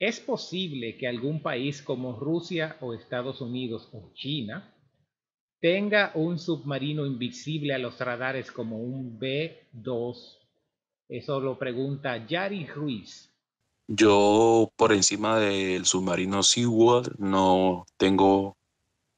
¿Es posible que algún país como Rusia o Estados Unidos o China tenga un submarino invisible a los radares como un B-2? Eso lo pregunta Yari Ruiz. Yo por encima del submarino SeaWorld no tengo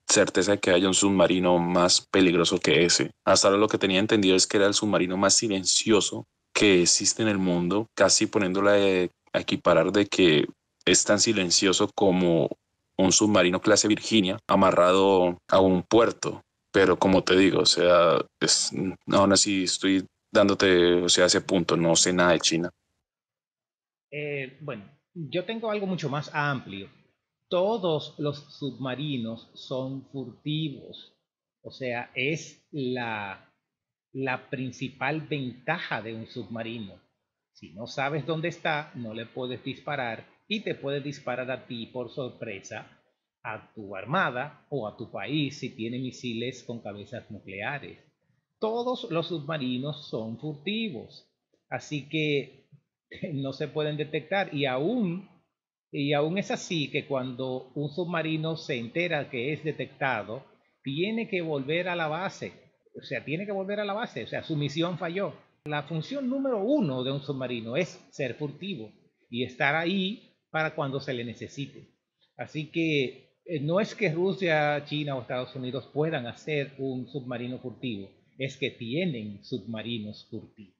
certeza de que haya un submarino más peligroso que ese. Hasta ahora lo que tenía entendido es que era el submarino más silencioso que existe en el mundo, casi poniéndole a equiparar de que es tan silencioso como un submarino clase Virginia amarrado a un puerto. Pero como te digo, o sea, aún así estoy dándote, o sea, ese punto, no sé nada de China. Eh, bueno, yo tengo algo mucho más amplio. Todos los submarinos son furtivos. O sea, es la, la principal ventaja de un submarino. Si no sabes dónde está, no le puedes disparar y te puede disparar a ti por sorpresa, a tu armada o a tu país si tiene misiles con cabezas nucleares. Todos los submarinos son furtivos, así que no se pueden detectar y aún y aún es así que cuando un submarino se entera que es detectado, tiene que volver a la base. O sea, tiene que volver a la base. O sea, su misión falló. La función número uno de un submarino es ser furtivo y estar ahí para cuando se le necesite. Así que eh, no es que Rusia, China o Estados Unidos puedan hacer un submarino furtivo, es que tienen submarinos furtivos.